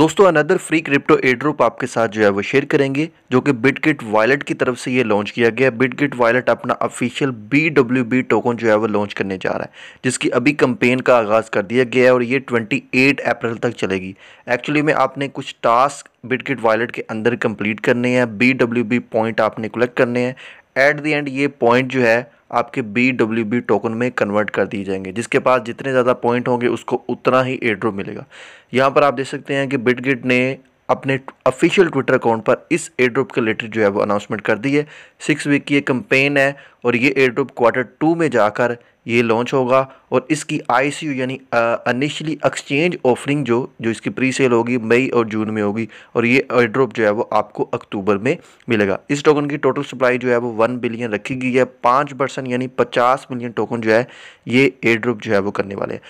दोस्तों another free crypto airdrop आपके साथ जो है वो शेयर करेंगे जो कि बिटकिट वॉलेट की तरफ से ये लॉन्च किया गया बिटकिट वॉलेट अपना official B W B token जो है वो लॉन्च करने जा रहा है जिसकी अभी कंपेन का आगाज़ कर दिया गया है और ये 28 अप्रैल तक चलेगी एक्चुअली में आपने कुछ टास्क बिटकिट वॉलेट के अंदर कंप्लीट करने हैं बी डब्ल्यू बी पॉइंट आपने कलेक्ट करने हैं एट दी एंड ये पॉइंट जो है आपके बी डब्ल्यू बी टोकन में कन्वर्ट कर दिए जाएंगे जिसके पास जितने ज़्यादा पॉइंट होंगे उसको उतना ही एड्रो मिलेगा यहाँ पर आप देख सकते हैं कि बिटगिट ने अपने ऑफिशियल ट्विटर अकाउंट पर इस एयर ड्रॉप के रिलेटेड जो है वो अनाउंसमेंट कर दी है सिक्स वीक की ये कंपेन है और ये एयर ड्रॉप क्वार्टर टू में जाकर ये लॉन्च होगा और इसकी आईसीयू यानी अनिशली एक्सचेंज ऑफरिंग जो जो इसकी प्री सेल होगी मई और जून में होगी और ये एयर ड्रॉप जो है वो आपको अक्टूबर में मिलेगा इस टोकन की टोटल सप्लाई जो है वो वन बिलियन रखी गई है पाँच परसेंट यानी पचास मिलियन टोकन जो है ये एयर ड्रॉप जो है वो करने वाले हैं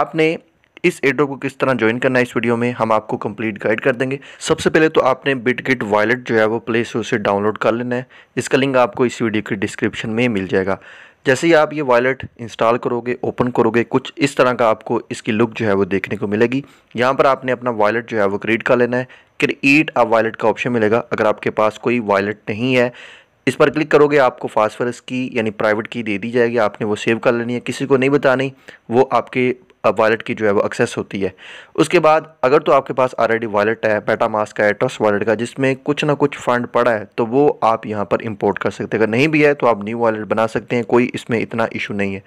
आपने इस एड्रॉप को किस तरह ज्वाइन करना है इस वीडियो में हम आपको कंप्लीट गाइड कर देंगे सबसे पहले तो आपने बिटगिट वॉलेट जो है वो प्ले स्टोर से डाउनलोड कर लेना है इसका लिंक आपको इस वीडियो की डिस्क्रिप्शन में मिल जाएगा जैसे ही आप ये वॉलेट इंस्टॉल करोगे ओपन करोगे कुछ इस तरह का आपको इसकी लुक जो है वो देखने को मिलेगी यहाँ पर आपने अपना वॉलेट जो है वो क्रिएट कर लेना है क्रिएट आप वॉलेट का ऑप्शन मिलेगा अगर आपके पास कोई वॉलेट नहीं है इस पर क्लिक करोगे आपको फास्फरस की यानी प्राइवेट की दे दी जाएगी आपने वो सेव कर लेनी है किसी को नहीं बतानी वो आपके वॉलेट की जो है वो एक्सेस होती है उसके बाद अगर तो आपके पास ऑलरेडी वॉलेट है पेटा मास्क है ट्रस्ट वॉलेट का जिसमें कुछ ना कुछ फ़ंड पड़ा है तो वो आप यहाँ पर इम्पोर्ट कर सकते हैं अगर नहीं भी है तो आप न्यू वॉलेट बना सकते हैं कोई इसमें इतना इशू नहीं है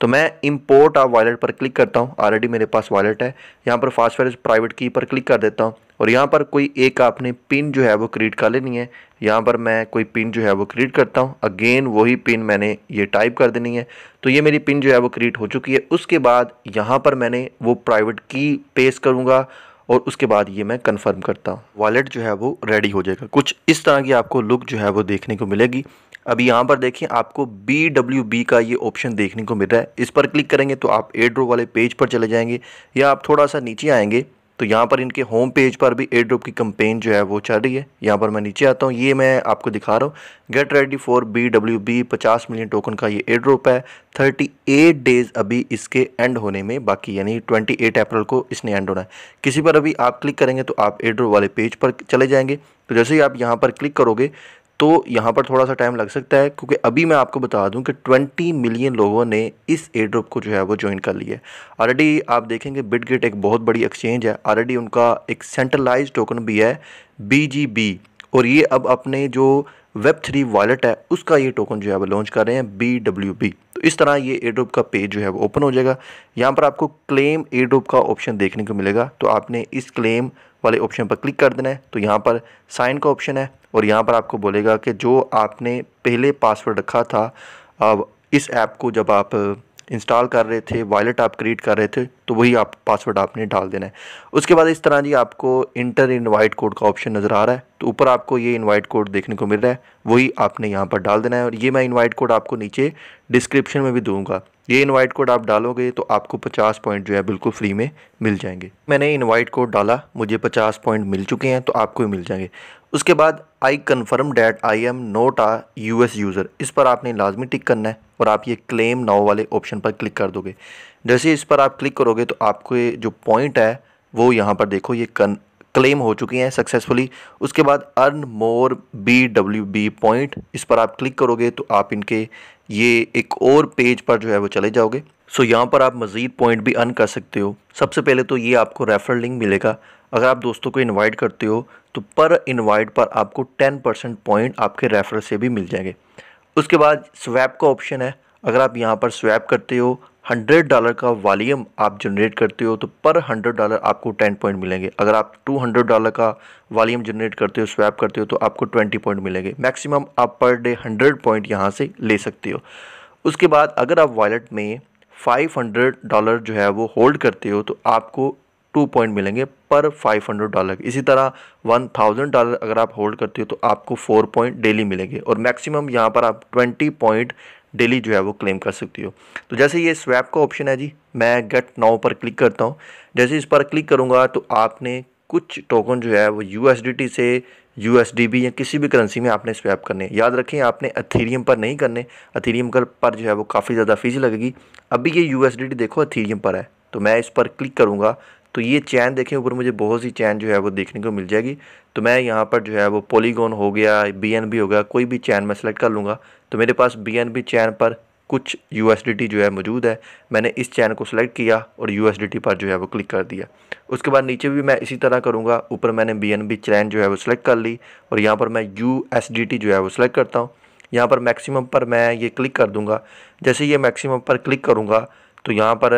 तो मैं इम्पोर्ट आप वॉलेट पर क्लिक करता हूँ ऑलरेडी मेरे पास वॉलेट है यहाँ पर फास्ट प्राइवेट की पर क्लिक कर देता हूँ और यहाँ पर कोई एक आपने पिन जो है वो क्रिएट कर लेनी है यहाँ पर मैं कोई पिन जो है वो क्रिएट करता हूँ अगेन वही पिन मैंने ये टाइप कर देनी है तो ये मेरी पिन जो है वो क्रिएट हो चुकी है उसके बाद यहाँ पर मैंने वो प्राइवेट की पेश करूँगा और उसके बाद ये मैं कंफर्म करता हूँ वॉलेट जो है वो रेडी हो जाएगा कुछ इस तरह की आपको लुक जो है वो देखने को मिलेगी अभी यहाँ पर देखिए आपको बी डब्ल्यू बी का ये ऑप्शन देखने को मिल रहा है इस पर क्लिक करेंगे तो आप एड्रो वाले पेज पर चले जाएंगे या आप थोड़ा सा नीचे आएंगे तो यहाँ पर इनके होम पेज पर भी एड्रोप की कंपेन जो है वो चल रही है यहाँ पर मैं नीचे आता हूँ ये मैं आपको दिखा रहा हूँ get ready for B W B पचास मिलियन टोकन का ये एड्रोप है थर्टी एट डेज़ अभी इसके एंड होने में बाकी यानी ट्वेंटी एट अप्रैल को इसने एंड होना है किसी पर अभी आप क्लिक करेंगे तो आप एयर वाले पेज पर चले जाएंगे तो जैसे ही आप यहाँ पर क्लिक करोगे तो यहाँ पर थोड़ा सा टाइम लग सकता है क्योंकि अभी मैं आपको बता दूं कि 20 मिलियन लोगों ने इस एड्रोप को जो है वो ज्वाइन कर लिया है ऑलरेडी आप देखेंगे बिटगेट एक बहुत बड़ी एक्सचेंज है ऑलरेडी उनका एक सेंट्रलाइज टोकन भी है बी और ये अब अपने जो वेब थ्री वॉलेट है उसका ये टोकन जो है वो लॉन्च कर रहे हैं बी डब्ल्यू बी तो इस तरह ये ए का पेज जो है वो ओपन हो जाएगा यहाँ पर आपको क्लेम ए का ऑप्शन देखने को मिलेगा तो आपने इस क्लेम वाले ऑप्शन पर क्लिक कर देना है तो यहाँ पर साइन का ऑप्शन है और यहाँ पर आपको बोलेगा कि जो आपने पहले पासवर्ड रखा था अब इस ऐप को जब आप इंस्टॉल कर रहे थे वॉलेट आप क्रिएट कर रहे थे तो वही आप पासवर्ड आपने डाल देना है उसके बाद इस तरह जी आपको इंटर इनवाइट कोड का ऑप्शन नज़र आ रहा है तो ऊपर आपको ये इनवाइट कोड देखने को मिल रहा है वही आपने यहाँ पर डाल देना है और ये मैं इनवाइट कोड आपको नीचे डिस्क्रिप्शन में भी दूंगा ये इनवाइट कोड आप डालोगे तो आपको 50 पॉइंट जो है बिल्कुल फ्री में मिल जाएंगे मैंने इनवाइट कोड डाला मुझे 50 पॉइंट मिल चुके हैं तो आपको ही मिल जाएंगे उसके बाद I confirm that I am not a U S user इस पर आपने लाजमी टिक करना है और आप ये क्लेम नाव वाले ऑप्शन पर क्लिक कर दोगे जैसे इस पर आप क्लिक करोगे तो आपके जो पॉइंट है वो यहाँ पर देखो ये कन क्लेम हो चुकी हैं सक्सेसफुली उसके बाद earn more B W B point इस पर आप क्लिक करोगे तो आप इनके ये एक और पेज पर जो है वो चले जाओगे सो so, यहाँ पर आप मज़ीद पॉइंट भी अर्न कर सकते हो सबसे पहले तो ये आपको रेफरल लिंक मिलेगा अगर आप दोस्तों को इनवाइट करते हो तो पर इनवाइट पर आपको टेन परसेंट पॉइंट आपके रेफरल से भी मिल जाएंगे उसके बाद स्वैप का ऑप्शन है अगर आप यहाँ पर स्वैप करते हो हंड्रेड डॉलर का वॉल्यूम आप जनरेट करते हो तो पर हंड्रेड डॉलर आपको टेन पॉइंट मिलेंगे अगर आप टू हंड्रेड डॉलर का वॉल्यूम जनरेट करते हो स्वैप करते हो तो आपको ट्वेंटी पॉइंट मिलेंगे मैक्सिमम आप पर डे हंड्रेड पॉइंट यहाँ से ले सकते हो उसके बाद अगर आप वॉलेट में फाइव हंड्रेड डॉलर जो है वो होल्ड करते हो तो आपको टू पॉइंट मिलेंगे पर फाइव हंड्रेड डॉलर इसी तरह वन थाउजेंड डॉलर अगर आप होल्ड करते हो तो आपको फोर पॉइंट डेली मिलेंगे और मैक्सिमम यहाँ पर आप ट्वेंटी पॉइंट डेली जो है वो क्लेम कर सकती हो तो जैसे ये स्वैप का ऑप्शन है जी मैं गेट नाउ पर क्लिक करता हूँ जैसे इस पर क्लिक करूँगा तो आपने कुछ टोकन जो है वो यू से यू या किसी भी करेंसी में आपने स्वैप करने याद रखें आपने अथीरियम पर नहीं करने अथीरियम कर पर जो है वो काफ़ी ज़्यादा फीस लगेगी अभी ये यू देखो अथीरियम पर है तो मैं इस पर क्लिक करूँगा तो ये चैन देखें ऊपर मुझे बहुत सी चैन जो है वो देखने को मिल जाएगी तो मैं यहाँ पर जो है वो पोलीगोन हो गया बी हो गया कोई भी चैन मैं सेलेक्ट कर लूँगा तो मेरे पास बी चैन पर कुछ यू जो है मौजूद है मैंने इस चैन को सिलेक्ट किया और यू पर जो है वो क्लिक कर दिया उसके बाद नीचे भी मैं इसी तरह करूँगा ऊपर मैंने बी एन चैन जो है वो सिलेक्ट कर ली और यहाँ पर मैं यू जो है वो सिलेक्ट करता हूँ यहाँ पर मैक्सिमम पर मैं ये क्लिक कर दूँगा जैसे ये मैक्सिमम पर क्लिक करूँगा तो यहाँ पर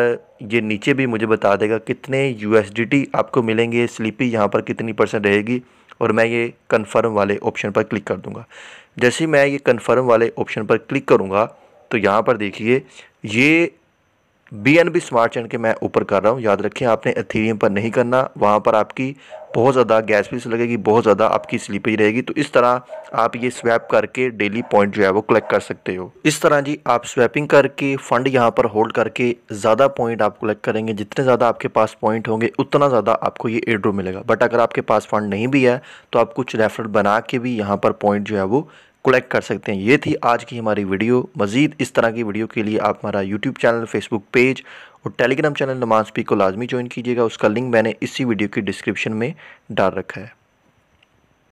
ये नीचे भी मुझे बता देगा कितने यू आपको मिलेंगे स्लीपी यहाँ पर कितनी परसेंट रहेगी और मैं ये कन्फर्म वाले ऑप्शन पर क्लिक कर दूँगा जैसे मैं ये कन्फर्म वाले ऑप्शन पर क्लिक करूँगा तो यहाँ पर देखिए ये B N B smart chain के मैं ऊपर कर रहा हूँ याद रखें आपने एथीरियम पर नहीं करना वहाँ पर आपकी बहुत ज़्यादा गैस फीस लगेगी बहुत ज़्यादा आपकी स्लीपेज रहेगी तो इस तरह आप ये स्वैप करके डेली पॉइंट जो है वो कलेक्ट कर सकते हो इस तरह जी आप स्वैपिंग करके फ़ंड यहाँ पर होल्ड करके ज़्यादा पॉइंट आप कलेक्ट करेंगे जितने ज़्यादा आपके पास पॉइंट होंगे उतना ज़्यादा आपको ये एड्रो मिलेगा बट अगर आपके पास फ़ंड नहीं भी है तो आप कुछ रेफर बना के भी यहाँ पर पॉइंट जो है वो कलेक्ट कर सकते हैं ये थी आज की हमारी वीडियो मज़ीद इस तरह की वीडियो के लिए आप हमारा यूट्यूब चैनल फेसबुक पेज और टेलीग्राम चैनल नमाज पी को लाजमी ज्वाइन कीजिएगा उसका लिंक मैंने इसी वीडियो की डिस्क्रिप्शन में डाल रखा है